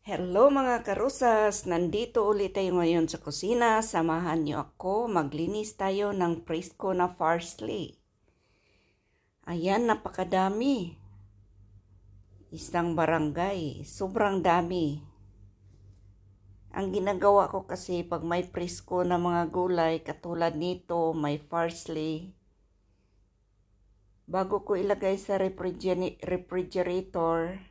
Hello mga karusas! Nandito ulit tayo ngayon sa kusina. Samahan niyo ako. Maglinis tayo ng presko na parsley. Ayan, napakadami. Isang barangay. Sobrang dami. Ang ginagawa ko kasi pag may presko na mga gulay katulad nito, may parsley. Bago ko ilagay sa refrigerator,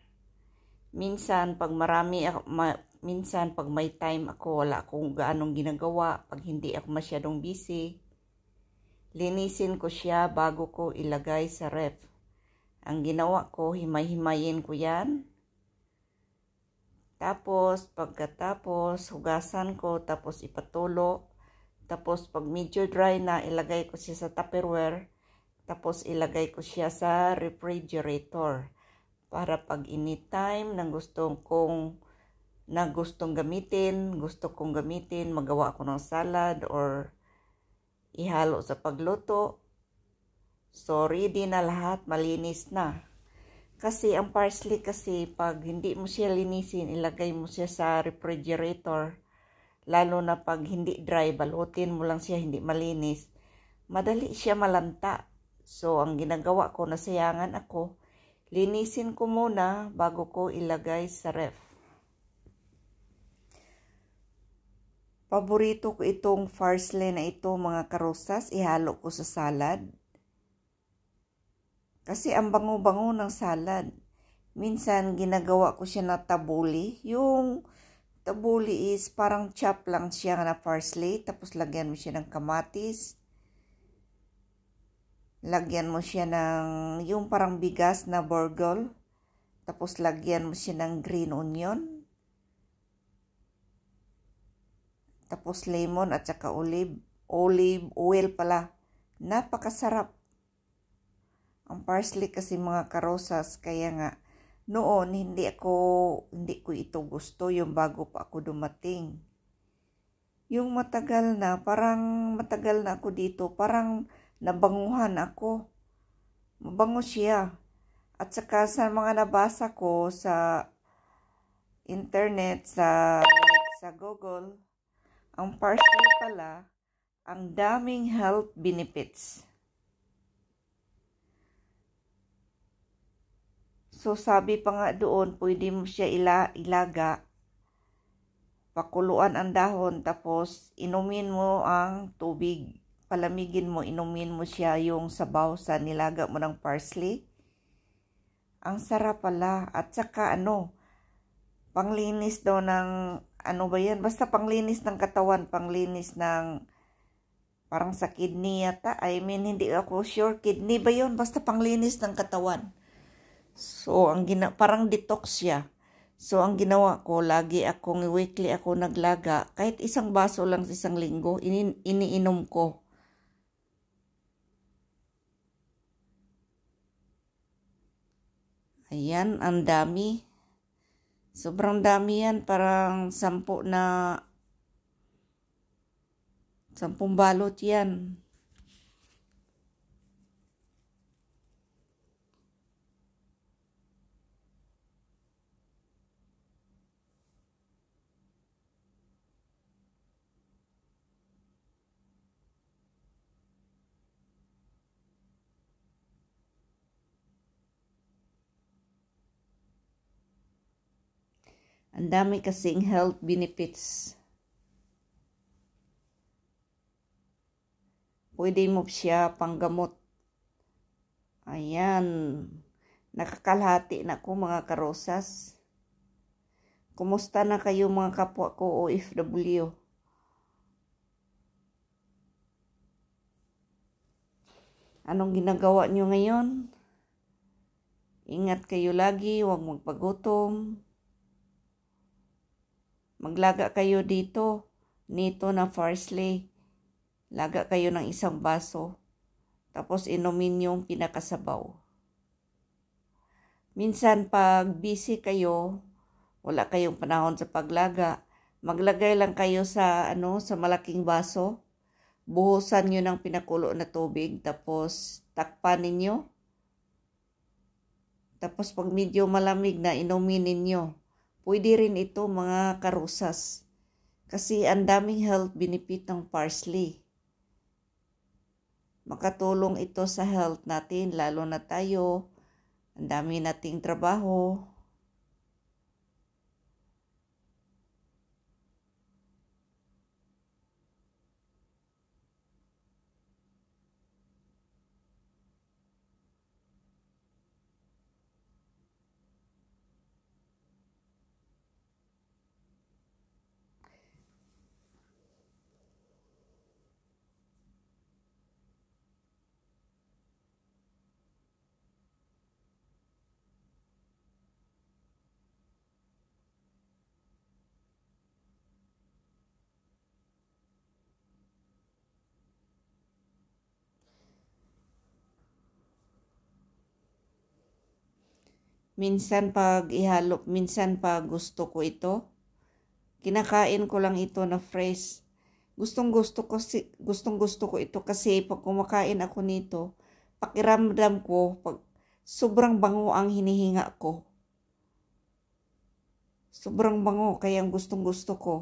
minsan pag marami ako, ma, minsan pag may time ako wala akong gaanong ginagawa pag hindi ako masyadong busy linisin ko siya bago ko ilagay sa ref ang ginawa ko himay-himayin ko yan tapos pagkatapos hugasan ko tapos ipatulo tapos pag medyo dry na ilagay ko siya sa tupperware tapos ilagay ko siya sa refrigerator para pag time nang gusto kong na gustong gamitin, gusto kong gamitin, magawa ako ng salad or ihalo sa pagluto. So, ready na lahat, malinis na. Kasi ang parsley kasi pag hindi mo siya linisin, ilagay mo siya sa refrigerator, lalo na pag hindi dry, balutin mo lang siya, hindi malinis, madali siya malanta. So, ang ginagawa ko, nasayangan ako, Linisin ko muna bago ko ilagay sa ref. Paborito ko itong parsley na ito mga karosas. Ihalo ko sa salad. Kasi ang bango-bango ng salad. Minsan ginagawa ko siya na tabuli. Yung tabuli is parang chop lang siya na parsley. Tapos lagyan mo siya ng kamatis lagyan mo siya ng yung parang bigas na borgol. Tapos lagyan mo siya ng green onion. Tapos lemon at saka olive, olive oil pala. Napakasarap. Ang parsley kasi mga karosas kaya nga noon hindi ako hindi ko ito gusto yung bago pa ako dumating. Yung matagal na, parang matagal na ako dito, parang Nabanguhan ako. Mabango siya. At saka sa mga nabasa ko sa internet, sa, sa Google, ang parsley pala, ang daming health benefits. So, sabi pa nga doon, pwede mo siya ila ilaga. Pakuluan ang dahon, tapos inumin mo ang tubig palamigin mo, inumin mo siya yung sabaw sa nilaga mo ng parsley. Ang sarap pala. At saka ano, panglinis daw ng, ano ba yan? Basta panglinis ng katawan, panglinis ng, parang sa kidney yata. I mean, hindi ako sure. Kidney ba yun? Basta panglinis ng katawan. So, ang gina parang detox siya. So, ang ginawa ko, lagi akong weekly ako naglaga. Kahit isang baso lang sa isang linggo, ini iniinom ko. Ayan, ang dami. Sobrang dami yan. Parang sampu na sampung balot yan. Ang dami kasing health benefits. Pwede mo siya panggamot. Ayan. Nakakalhati na ko mga karosas. Kumusta na kayo mga kapwa ko OFW? Anong ginagawa nyo ngayon? Ingat kayo lagi, huwag magpagutom. Maglaga kayo dito, nito na parsley. Laga kayo ng isang baso. Tapos inumin yung pinakasabaw. Minsan pag busy kayo, wala kayong panahon sa paglaga, maglagay lang kayo sa ano sa malaking baso. Buhusan niyo ng pinakulo na tubig tapos takpan niyo Tapos pag medyo malamig na inumin niyo Pwede rin ito mga karosas kasi ang daming health benefit ng parsley. Makatulong ito sa health natin lalo na tayo, ang dami nating trabaho, Minsan pag ihalo, minsan pag gusto ko ito, kinakain ko lang ito na fresh. Gustong gusto ko si gustong gusto ko ito kasi pag kumakain ako nito, pakiramdam ko pag sobrang bango ang hinihinga ko. Sobrang bango kaya ang gustong gusto ko.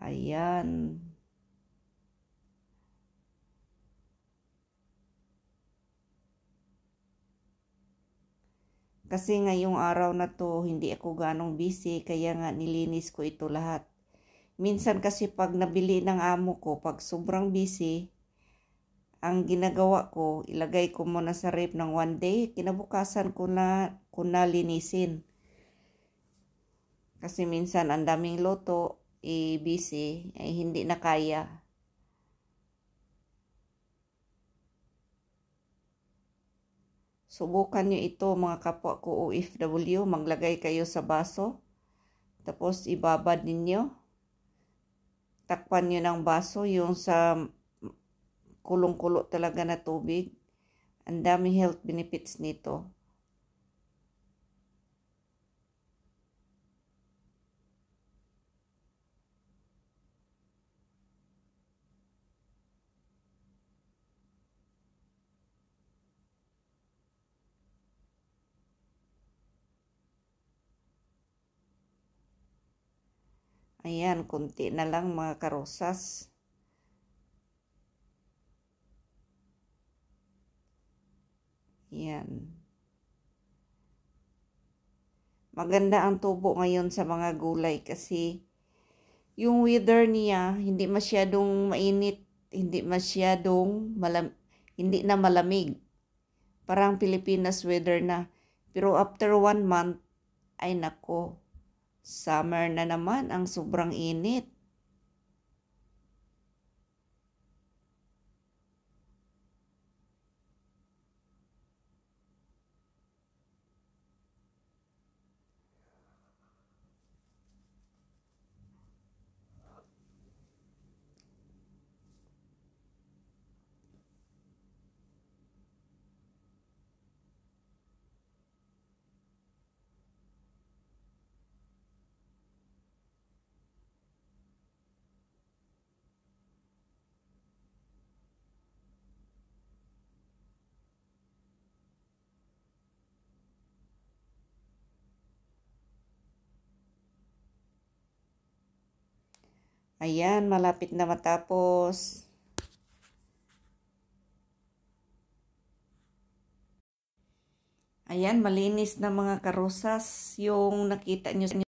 Ayan. Kasi ngayong araw na to, hindi ako ganong busy kaya nga nilinis ko ito lahat. Minsan kasi pag nabili ng amo ko, pag sobrang busy, ang ginagawa ko, ilagay ko muna sa rep ng one day, kinabukasan ko na, ko na linisin. Kasi minsan ang daming loto, eh busy, eh, hindi na kaya. Subukan nyo ito mga kapwa ko OFW. Maglagay kayo sa baso. Tapos ibabad ninyo. Takpan nyo ng baso yung sa kulong-kulo talaga na tubig. Ang dami health benefits nito. Ayan, kunti na lang mga karosas. Ayan. Maganda ang tubo ngayon sa mga gulay kasi yung weather niya hindi masyadong mainit, hindi masyadong malam hindi na malamig. Parang Pilipinas weather na. Pero after one month, ay nako, Summer na naman ang sobrang init. Ayan, malapit na matapos. Ayan, malinis na mga karosas yung nakita nyo